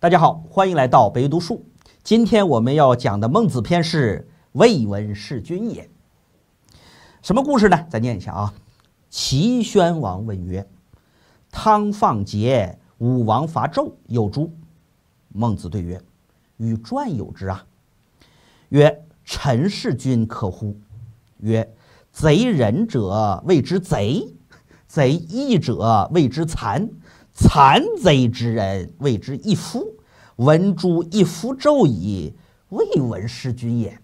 大家好，欢迎来到北读读。今天我们要讲的《孟子》篇是“未闻弑君也”。什么故事呢？再念一下啊。齐宣王问曰：“汤放桀，武王伐纣，有诸？”孟子对曰：“与传有之啊。”曰：“臣弑君可乎？”曰：“贼仁者谓之贼，贼义者谓之残。”残贼之人，谓之一夫。闻诸一夫纣矣，未闻失君也。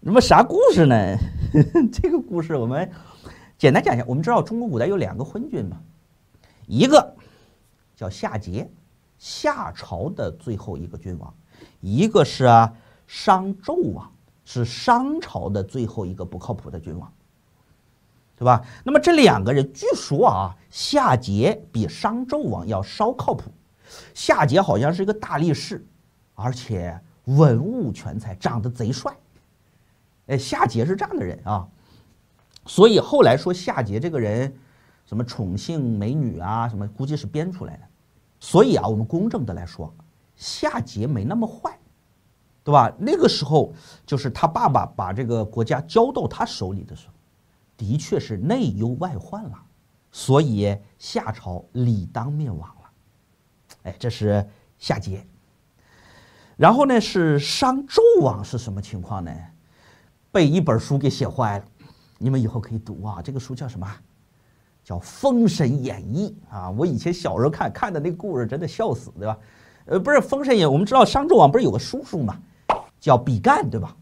那么啥故事呢？这个故事我们简单讲一下。我们知道中国古代有两个昏君嘛，一个叫夏桀，夏朝的最后一个君王；一个是商纣王，是商朝的最后一个不靠谱的君王。对吧？那么这两个人，据说啊，夏桀比商纣王要稍靠谱。夏桀好像是一个大力士，而且文武全才，长得贼帅。哎，夏桀是这样的人啊。所以后来说夏桀这个人什么宠幸美女啊，什么估计是编出来的。所以啊，我们公正的来说，夏桀没那么坏，对吧？那个时候就是他爸爸把这个国家交到他手里的时候。的确是内忧外患了，所以夏朝理当灭亡了。哎，这是夏桀。然后呢，是商纣王是什么情况呢？被一本书给写坏了。你们以后可以读啊，这个书叫什么？叫《封神演义》啊。我以前小时候看看的那故事，真的笑死，对吧？呃，不是《封神演》，我们知道商纣王不是有个叔叔嘛，叫比干，对吧？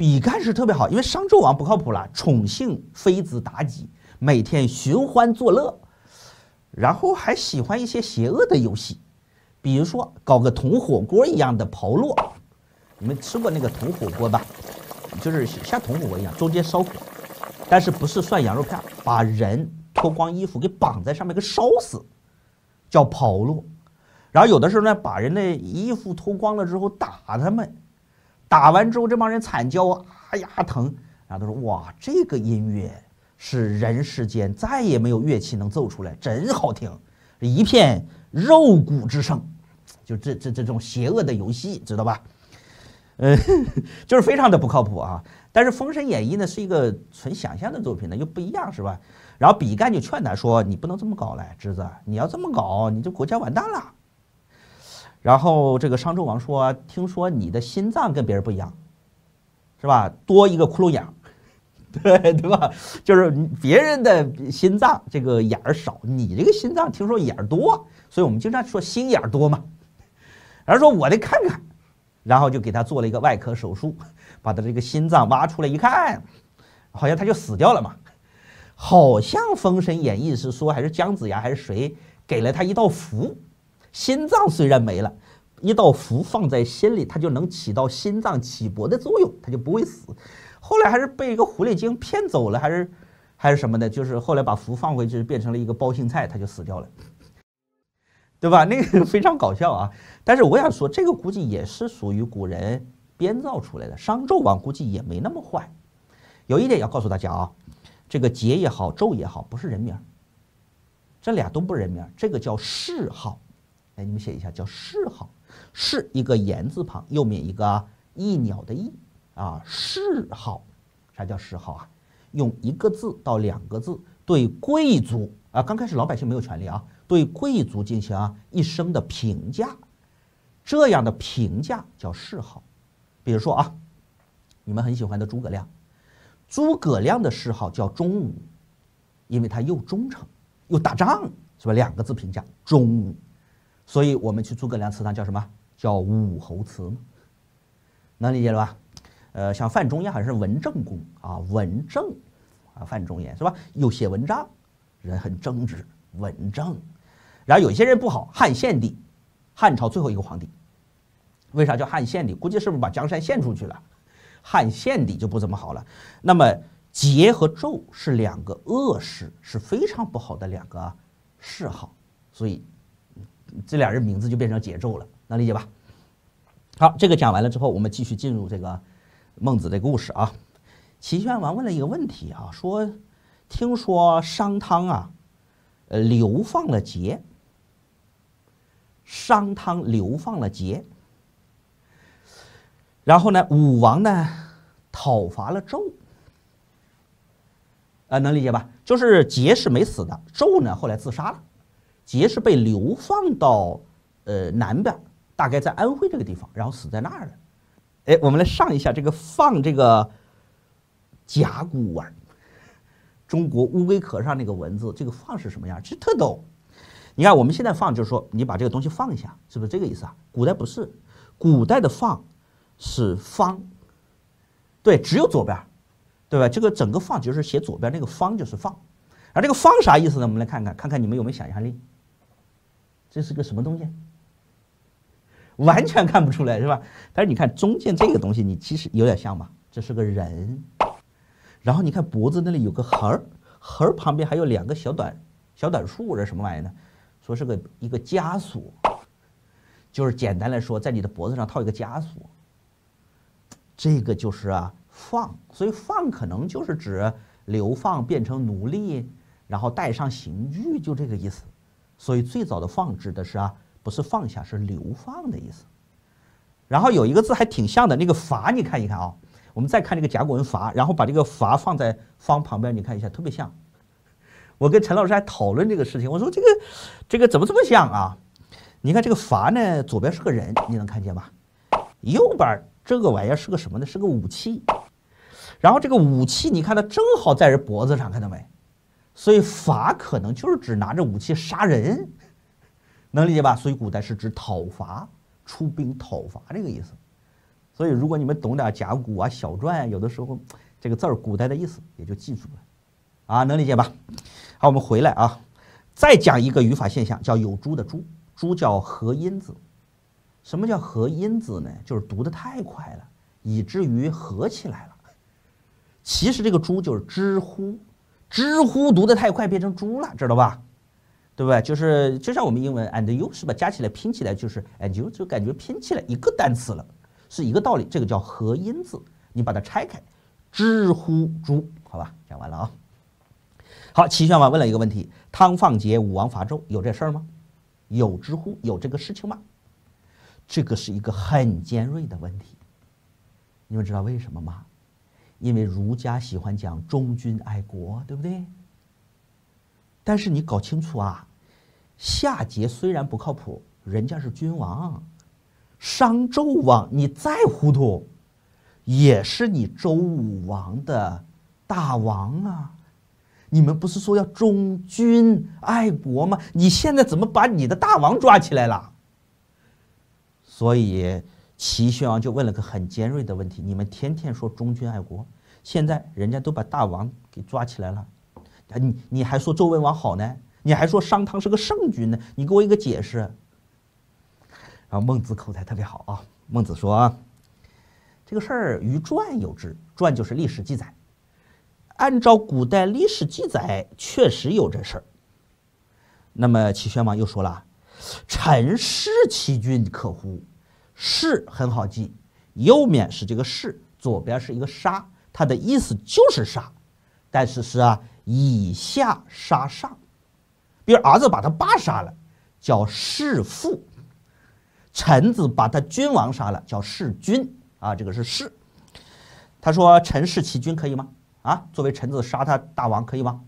比干是特别好，因为商纣王不靠谱了，宠幸妃子妲己，每天寻欢作乐，然后还喜欢一些邪恶的游戏，比如说搞个铜火锅一样的炮烙。你们吃过那个铜火锅吧？就是像铜火锅一样，中间烧火，但是不是涮羊肉片，把人脱光衣服给绑在上面给烧死，叫炮烙。然后有的时候呢，把人的衣服脱光了之后打他们。打完之后，这帮人惨叫啊呀疼，然后他说哇，这个音乐是人世间再也没有乐器能奏出来，真好听，一片肉骨之声，就这这这种邪恶的游戏，知道吧？嗯，就是非常的不靠谱啊。但是《封神演义》呢是一个纯想象的作品呢，又不一样是吧？然后比干就劝他说：“你不能这么搞嘞，侄子，你要这么搞，你这国家完蛋了。”然后这个商纣王说：“听说你的心脏跟别人不一样，是吧？多一个窟窿眼儿，对对吧？就是别人的心脏这个眼儿少，你这个心脏听说眼儿多，所以我们经常说心眼儿多嘛。”然后说：“我得看看。”然后就给他做了一个外科手术，把他这个心脏挖出来一看，好像他就死掉了嘛。好像《封神演义》是说，还是姜子牙还是谁给了他一道符。心脏虽然没了，一道符放在心里，它就能起到心脏起搏的作用，它就不会死。后来还是被一个狐狸精骗走了，还是还是什么的，就是后来把符放回去，变成了一个包心菜，它就死掉了，对吧？那个非常搞笑啊！但是我想说，这个估计也是属于古人编造出来的。商纣王估计也没那么坏。有一点要告诉大家啊，这个桀也好，纣也好，不是人名儿，这俩都不是人名儿，这个叫谥号。那你们写一下，叫谥号，是一个言字旁，右面一个一鸟的义啊。谥号，啥叫谥号啊？用一个字到两个字对贵族啊，刚开始老百姓没有权利啊，对贵族进行一生的评价，这样的评价叫谥号。比如说啊，你们很喜欢的诸葛亮，诸葛亮的谥号叫忠武，因为他又忠诚又打仗，是吧？两个字评价，忠武。所以我们去诸葛亮祠堂叫什么？叫武侯祠嘛，能理解了吧？呃，像范仲淹好像是文正公啊，文正啊，范仲淹是吧？有写文章，人很正直，文正。然后有一些人不好，汉献帝，汉朝最后一个皇帝，为啥叫汉献帝？估计是不是把江山献出去了？汉献帝就不怎么好了。那么桀和纣是两个恶事，是非常不好的两个嗜好，所以。这俩人名字就变成桀纣了，能理解吧？好，这个讲完了之后，我们继续进入这个孟子的故事啊。齐宣王问了一个问题啊，说：“听说商汤啊，呃，流放了桀。商汤流放了桀，然后呢，武王呢，讨伐了纣。啊，能理解吧？就是桀是没死的，纣呢，后来自杀了。”杰是被流放到，呃，南边，大概在安徽这个地方，然后死在那儿了。哎，我们来上一下这个放这个甲骨文，中国乌龟壳上那个文字，这个放是什么样？这特逗。你看我们现在放就是说你把这个东西放一下，是不是这个意思啊？古代不是，古代的放是方，对，只有左边，对吧？这个整个放就是写左边那个方就是放，而这个方啥意思呢？我们来看看，看看你们有没有想象力。这是个什么东西？完全看不出来，是吧？但是你看中间这个东西，你其实有点像吧？这是个人，然后你看脖子那里有个横儿，横儿旁边还有两个小短小短竖，这什么玩意儿呢？说是个一个枷锁，就是简单来说，在你的脖子上套一个枷锁。这个就是啊，放，所以放可能就是指流放，变成奴隶，然后带上刑具，就这个意思。所以最早的放置的是啊，不是放下，是流放的意思。然后有一个字还挺像的，那个“罚”，你看一看啊。我们再看这个甲骨文“罚”，然后把这个“罚”放在“方”旁边，你看一下，特别像。我跟陈老师还讨论这个事情，我说这个，这个怎么这么像啊？你看这个“罚”呢，左边是个人，你能看见吧？右边这个玩意儿是个什么呢？是个武器。然后这个武器，你看它正好在人脖子上，看到没？所以“伐”可能就是指拿着武器杀人，能理解吧？所以古代是指讨伐、出兵讨伐这个意思。所以如果你们懂点甲骨啊、小篆，有的时候这个字儿古代的意思也就记住了啊，能理解吧？好，我们回来啊，再讲一个语法现象，叫“有朱”的“朱”，“朱”叫合音字。什么叫合音字呢？就是读的太快了，以至于合起来了。其实这个“朱”就是“知乎”。知乎读的太快变成猪了，知道吧？对不对？就是就像我们英文 and you 是吧？加起来拼起来就是 and you 就感觉拼起来一个单词了，是一个道理。这个叫合音字，你把它拆开，知乎猪，好吧？讲完了啊。好，齐宣王问了一个问题：汤放杰，武王伐纣有这事儿吗？有知乎有这个事情吗？这个是一个很尖锐的问题，你们知道为什么吗？因为儒家喜欢讲忠君爱国，对不对？但是你搞清楚啊，夏桀虽然不靠谱，人家是君王；商纣王，你再糊涂，也是你周武王的大王啊！你们不是说要忠君爱国吗？你现在怎么把你的大王抓起来了？所以。齐宣王就问了个很尖锐的问题：“你们天天说忠君爱国，现在人家都把大王给抓起来了，你你还说周文王好呢？你还说商汤是个圣君呢？你给我一个解释。”然后孟子口才特别好啊，孟子说：“啊，这个事儿于传有之，传就是历史记载。按照古代历史记载，确实有这事儿。”那么齐宣王又说了：“臣弑其君可乎？”士很好记，右面是这个“士，左边是一个“杀”，它的意思就是杀。但是是啊，以下杀上，比如儿子把他爸杀了，叫弑父；臣子把他君王杀了，叫弑君。啊，这个是弑。他说：“臣弑其君，可以吗？”啊，作为臣子杀他大王，可以吗？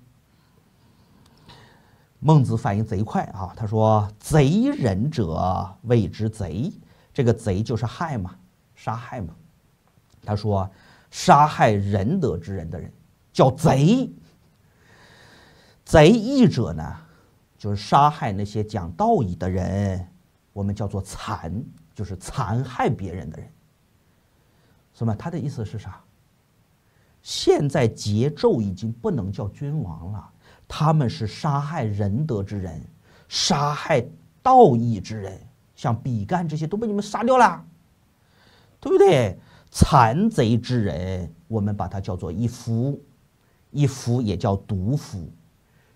孟子反应贼快啊，他说：“贼人者，谓之贼。”这个贼就是害嘛，杀害嘛。他说，杀害仁德之人的人叫贼，贼义者呢，就是杀害那些讲道义的人，我们叫做残，就是残害别人的人。什么？他的意思是啥？现在桀纣已经不能叫君王了，他们是杀害仁德之人，杀害道义之人。像比干这些都被你们杀掉了，对不对？残贼之人，我们把它叫做一夫，一夫也叫独夫，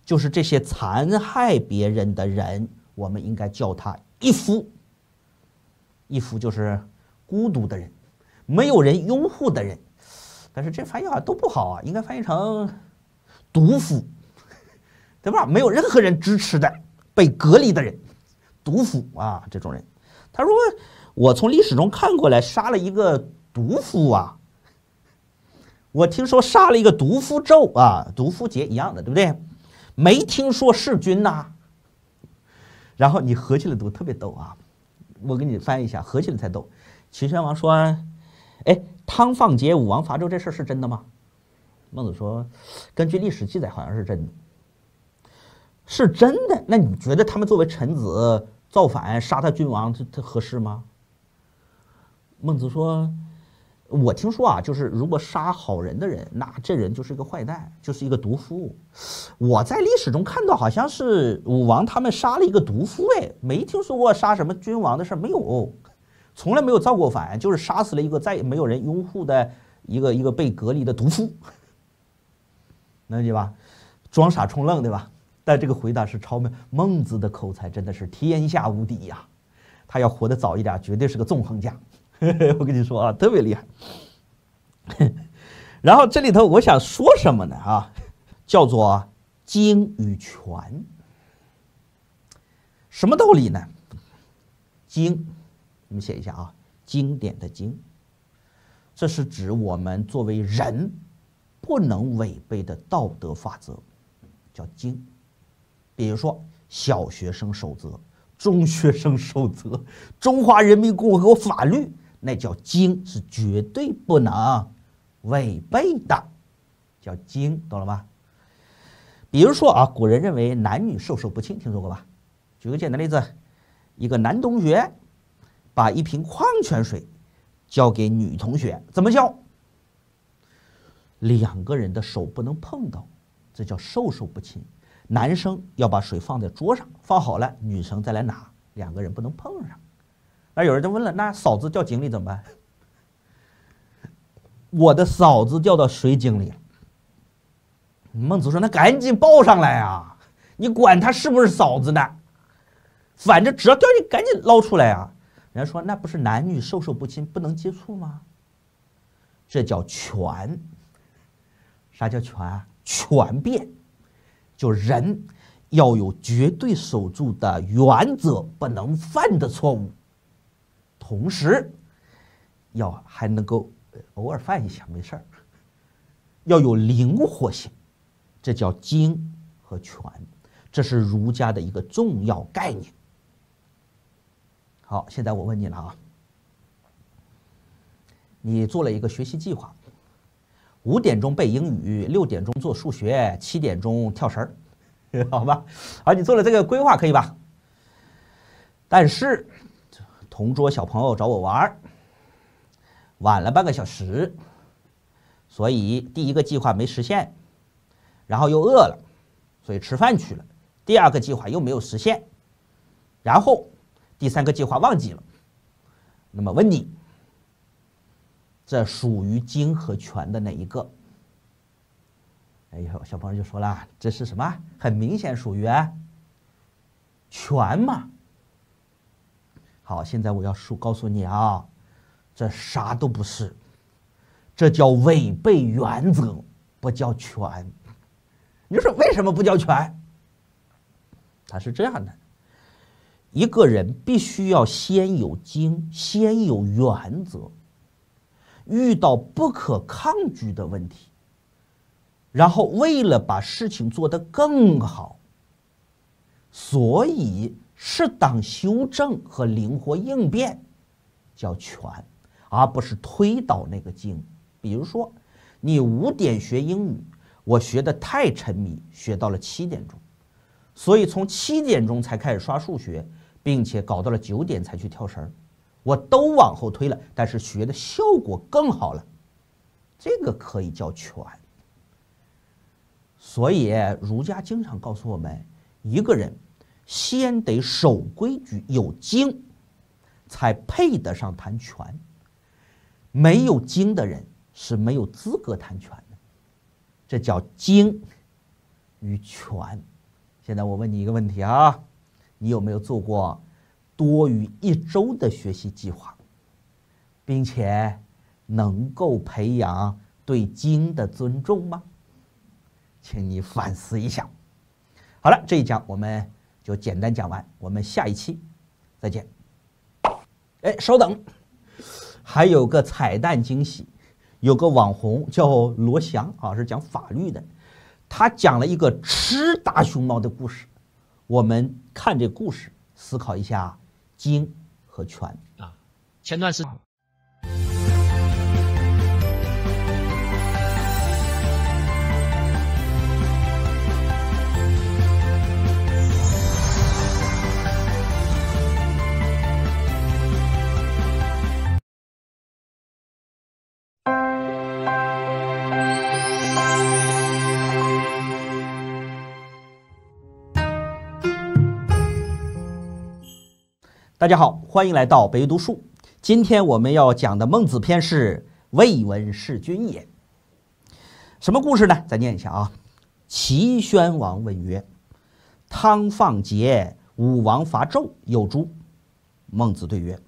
就是这些残害别人的人，我们应该叫他一夫。一夫就是孤独的人，没有人拥护的人。但是这翻译好像都不好啊，应该翻译成独夫，对吧？没有任何人支持的，被隔离的人。毒夫啊，这种人，他说我从历史中看过来，杀了一个毒夫啊，我听说杀了一个毒夫纣啊，毒夫桀一样的，对不对？没听说弑君呐。然后你合起来读特别逗啊，我给你翻译一下，合起来才逗。秦宣王说：“哎，汤放桀，武王伐纣这事儿是真的吗？”孟子说：“根据历史记载，好像是真的，是真的。那你觉得他们作为臣子？”造反杀他君王，他他合适吗？孟子说：“我听说啊，就是如果杀好人的人，那这人就是一个坏蛋，就是一个毒夫。我在历史中看到，好像是武王他们杀了一个毒夫，哎，没听说过杀什么君王的事儿，没有，从来没有造过反，就是杀死了一个再也没有人拥护的一个一个被隔离的毒夫，能理解吧？装傻充愣，对吧？”但这个回答是超妙，孟子的口才真的是天下无敌呀！他要活得早一点，绝对是个纵横家。我跟你说啊，特别厉害。然后这里头我想说什么呢？啊，叫做“精与全”。什么道理呢？“精”，我们写一下啊，“经典的精”，这是指我们作为人不能违背的道德法则，叫“精”。比如说，小学生守则、中学生守则、中华人民共和国法律，那叫经，是绝对不能违背的，叫经，懂了吧？比如说啊，古人认为男女授受不亲，听说过吧？举个简单例子，一个男同学把一瓶矿泉水交给女同学，怎么交？两个人的手不能碰到，这叫授受不亲。男生要把水放在桌上，放好了，女生再来拿，两个人不能碰上。那有人就问了：“那嫂子掉井里怎么办？” 我的嫂子掉到水井里了。孟子说：“那赶紧抱上来啊！你管他是不是嫂子呢？反正只要掉进，赶紧捞出来啊！”人家说：“那不是男女授受不亲，不能接触吗？”这叫权。啥叫权啊？权变。就人要有绝对守住的原则，不能犯的错误，同时要还能够偶尔犯一下，没事儿。要有灵活性，这叫精和全，这是儒家的一个重要概念。好，现在我问你了啊，你做了一个学习计划。五点钟背英语，六点钟做数学，七点钟跳绳儿，好吧？好，你做了这个规划，可以吧？但是，同桌小朋友找我玩晚了半个小时，所以第一个计划没实现，然后又饿了，所以吃饭去了。第二个计划又没有实现，然后第三个计划忘记了。那么问你？这属于经和权的哪一个？哎，小朋友就说了，这是什么？很明显属于权嘛。好，现在我要说告诉你啊，这啥都不是，这叫违背原则，不叫权。你说为什么不叫权？他是这样的，一个人必须要先有经，先有原则。遇到不可抗拒的问题，然后为了把事情做得更好，所以适当修正和灵活应变叫全，而不是推倒那个静。比如说，你五点学英语，我学的太沉迷，学到了七点钟，所以从七点钟才开始刷数学，并且搞到了九点才去跳绳儿。我都往后推了，但是学的效果更好了，这个可以叫权。所以儒家经常告诉我们，一个人先得守规矩、有经，才配得上谈权。没有经的人是没有资格谈权的，这叫经与权。现在我问你一个问题啊，你有没有做过？多于一周的学习计划，并且能够培养对精的尊重吗？请你反思一下。好了，这一讲我们就简单讲完，我们下一期再见。哎，稍等，还有个彩蛋惊喜，有个网红叫罗翔啊，是讲法律的，他讲了一个吃大熊猫的故事，我们看这故事，思考一下。经和权啊，前段时间。大家好，欢迎来到北读读。今天我们要讲的《孟子》篇是“未闻弑君也”。什么故事呢？再念一下啊。齐宣王问曰：“汤放桀，武王伐纣，有诸？”孟子对曰：